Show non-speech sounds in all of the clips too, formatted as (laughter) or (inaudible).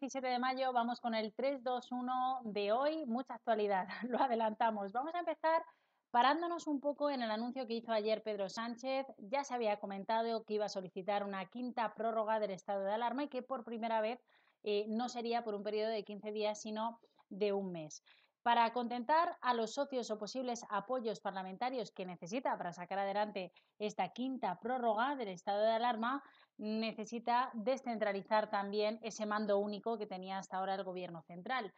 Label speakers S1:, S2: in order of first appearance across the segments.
S1: 17 de mayo vamos con el 321 de hoy, mucha actualidad, (laughs) lo adelantamos. Vamos a empezar parándonos un poco en el anuncio que hizo ayer Pedro Sánchez. Ya se había comentado que iba a solicitar una quinta prórroga del estado de alarma y que por primera vez eh, no sería por un periodo de 15 días, sino de un mes para contentar a los socios o posibles apoyos parlamentarios que necesita para sacar adelante esta quinta prórroga del estado de alarma, necesita descentralizar también ese mando único que tenía hasta ahora el gobierno central.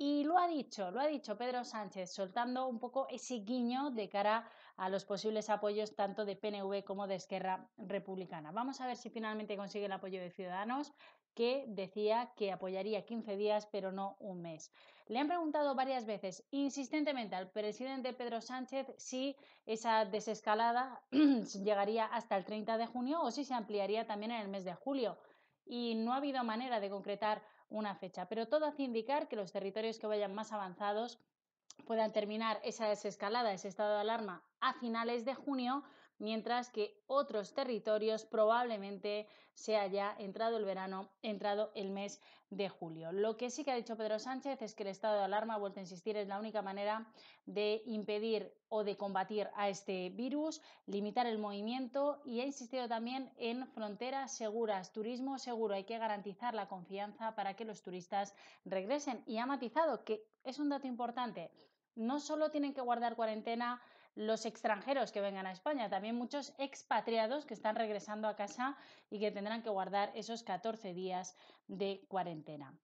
S1: Y lo ha dicho, lo ha dicho Pedro Sánchez, soltando un poco ese guiño de cara a los posibles apoyos tanto de PNV como de Esquerra Republicana. Vamos a ver si finalmente consigue el apoyo de Ciudadanos, que decía que apoyaría 15 días, pero no un mes. Le han preguntado varias veces, insistentemente, al presidente Pedro Sánchez si esa desescalada (clears throat) llegaría hasta el 30 de junio o si se ampliaría también en el mes de julio. Y no ha habido manera de concretar una fecha, pero todo hace indicar que los territorios que vayan más avanzados puedan terminar esa desescalada, ese estado de alarma a finales de junio, mientras que otros territorios probablemente se haya entrado el verano, entrado el mes de julio. Lo que sí que ha dicho Pedro Sánchez es que el estado de alarma, vuelto a insistir, es la única manera de impedir o de combatir a este virus, limitar el movimiento y ha insistido también en fronteras seguras, turismo seguro. Hay que garantizar la confianza para que los turistas regresen y ha matizado que es un dato importante. No solo tienen que guardar cuarentena los extranjeros que vengan a España, también muchos expatriados que están regresando a casa y que tendrán que guardar esos 14 días de cuarentena.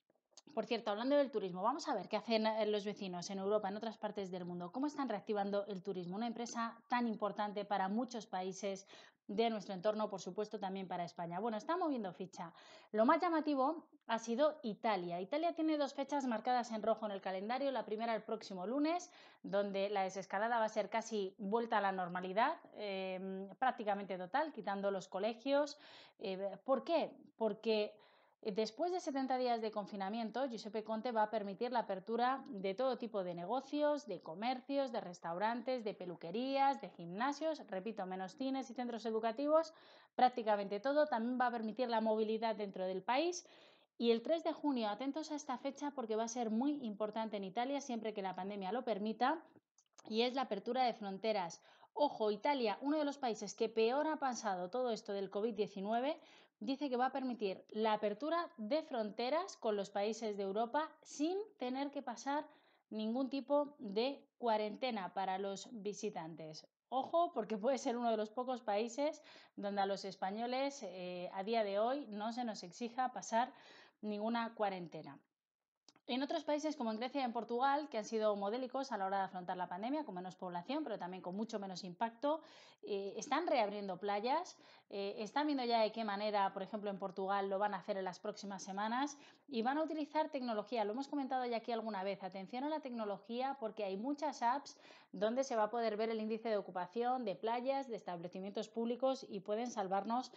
S1: Por cierto, hablando del turismo, vamos a ver qué hacen eh, los vecinos en Europa, en otras partes del mundo, cómo están reactivando el turismo, una empresa tan importante para muchos países de nuestro entorno, por supuesto también para España. Bueno, está moviendo ficha. Lo más llamativo ha sido Italia. Italia tiene dos fechas marcadas en rojo en el calendario. La primera el próximo lunes, donde la desescalada va a ser casi vuelta a la normalidad, em, prácticamente total, quitando los colegios. Eh, ¿Por qué? Porque Después de 70 días de confinamiento, Giuseppe Conte va a permitir la apertura de todo tipo de negocios, de comercios, de restaurantes, de peluquerías, de gimnasios, repito, menos cines y centros educativos, prácticamente todo. También va a permitir la movilidad dentro del país. Y el 3 de junio, atentos a esta fecha porque va a ser muy importante en Italia siempre que la pandemia lo permita, y es la apertura de fronteras Ojo, Italia, uno de los países que peor ha pasado todo esto del COVID-19, dice que va a permitir la apertura de fronteras con los países de Europa sin tener que pasar ningún tipo de cuarentena para los visitantes. Ojo, porque puede ser uno de los pocos países donde a los españoles eh, a día de hoy no se nos exija pasar ninguna cuarentena. En otros países como en Grecia y en Portugal, que han sido modélicos a la hora de afrontar la pandemia, con menos población, pero también con mucho menos impacto, eh, están reabriendo playas, eh, están viendo ya de qué manera, por ejemplo, en Portugal lo van a hacer en las próximas semanas y van a utilizar tecnología. Lo hemos comentado ya aquí alguna vez. Atención a la tecnología porque hay muchas apps donde se va a poder ver el índice de ocupación de playas, de establecimientos públicos y pueden salvarnos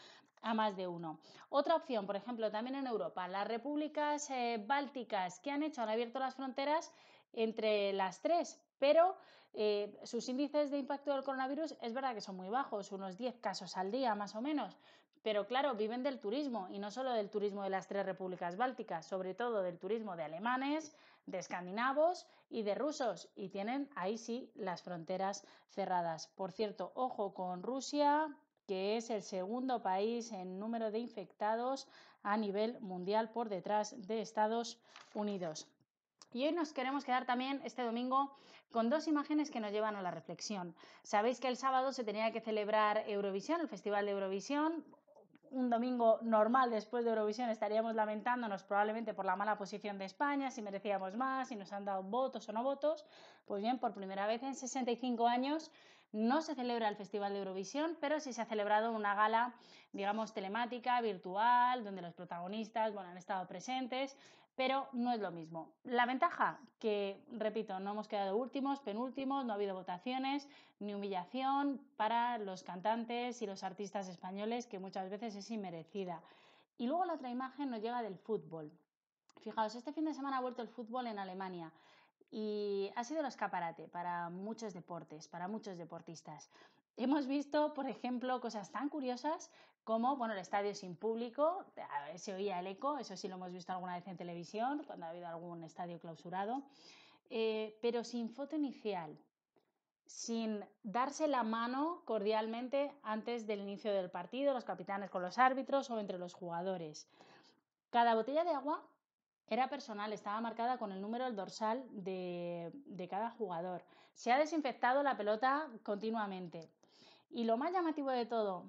S1: a más de uno. Otra opción, por ejemplo, también en Europa, las repúblicas eh, bálticas que han hecho han abierto las fronteras entre las tres, pero eh, sus índices de impacto del coronavirus es verdad que son muy bajos, unos 10 casos al día más o menos, pero claro, viven del turismo y no solo del turismo de las tres repúblicas bálticas, sobre todo del turismo de alemanes, de escandinavos y de rusos, y tienen ahí sí las fronteras cerradas. Por cierto, ojo con Rusia, que es el segundo país en número de infectados a nivel mundial por detrás de Estados Unidos. Y hoy nos queremos quedar también este domingo con dos imágenes que nos llevan a la reflexión. Sabéis que el sábado se tenía que celebrar Eurovisión, el Festival de Eurovisión, un domingo normal después de Eurovisión estaríamos lamentándonos probablemente por la mala posición de España, si merecíamos más, si nos han dado votos o no votos. Pues bien, por primera vez en 65 años no se celebra el Festival de Eurovisión, pero sí se ha celebrado una gala, digamos, telemática, virtual, donde los protagonistas bueno, han estado presentes, pero no es lo mismo. La ventaja, que, repito, no hemos quedado últimos, penúltimos, no ha habido votaciones, ni humillación para los cantantes y los artistas españoles, que muchas veces es inmerecida. Y luego la otra imagen nos llega del fútbol. Fijaos, este fin de semana ha vuelto el fútbol en Alemania y ha sido el escaparate para muchos deportes, para muchos deportistas. Hemos visto, por ejemplo, cosas tan curiosas como, bueno, el estadio sin público, se oía el eco, eso sí lo hemos visto alguna vez en televisión, cuando ha habido algún estadio clausurado, eh, pero sin foto inicial, sin darse la mano cordialmente antes del inicio del partido, los capitanes con los árbitros o entre los jugadores. Cada botella de agua era personal, estaba marcada con el número del dorsal de, cada jugador. Se ha desinfectado la pelota continuamente. Y lo más llamativo de todo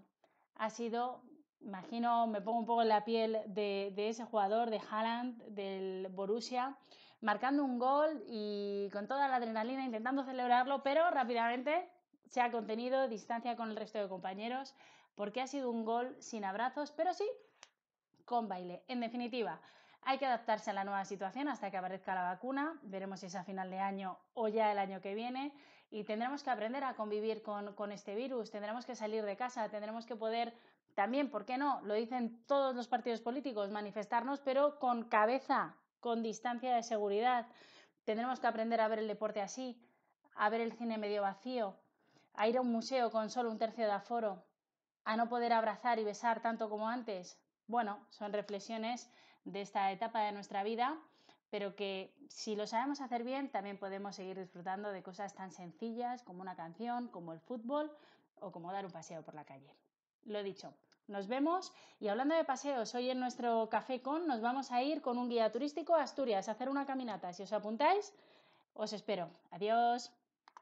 S1: ha sido imagino, me pongo un poco en la piel de, de, ese jugador, de Haaland, del Borussia, marcando un gol y con toda la adrenalina intentando celebrarlo, pero rápidamente se ha contenido, distancia con el resto de compañeros, porque ha sido un gol sin abrazos, pero sí con baile. En definitiva, hay que adaptarse a la nueva situación hasta que aparezca la vacuna, veremos si es a final de año o ya el año que viene, y tendremos que aprender a convivir con, con este virus, tendremos que salir de casa, tendremos que poder también, ¿por qué no? Lo dicen todos los partidos políticos, manifestarnos, pero con cabeza, con distancia de seguridad. Tendremos que aprender a ver el deporte así, a ver el cine medio vacío, a ir a un museo con solo un tercio de aforo, a no poder abrazar y besar tanto como antes. Bueno, son reflexiones de esta etapa de nuestra vida, pero que si lo sabemos hacer bien, también podemos seguir disfrutando de cosas tan sencillas como una canción, como el fútbol o como dar un paseo por la calle. Lo dicho, nos vemos y hablando de paseos, hoy en nuestro Café Con nos vamos a ir con un guía turístico a Asturias a hacer una caminata. Si os apuntáis, os espero. Adiós.